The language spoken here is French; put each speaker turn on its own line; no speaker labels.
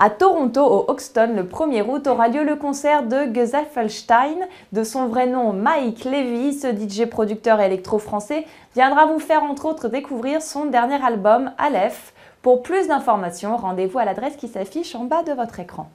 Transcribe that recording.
À Toronto, au Hoxton, le 1er août aura lieu le concert de Gesaffelstein. De son vrai nom Mike Levy, ce DJ producteur électro-français viendra vous faire entre autres découvrir son dernier album Aleph. Pour plus d'informations, rendez-vous à l'adresse qui s'affiche en bas de votre écran.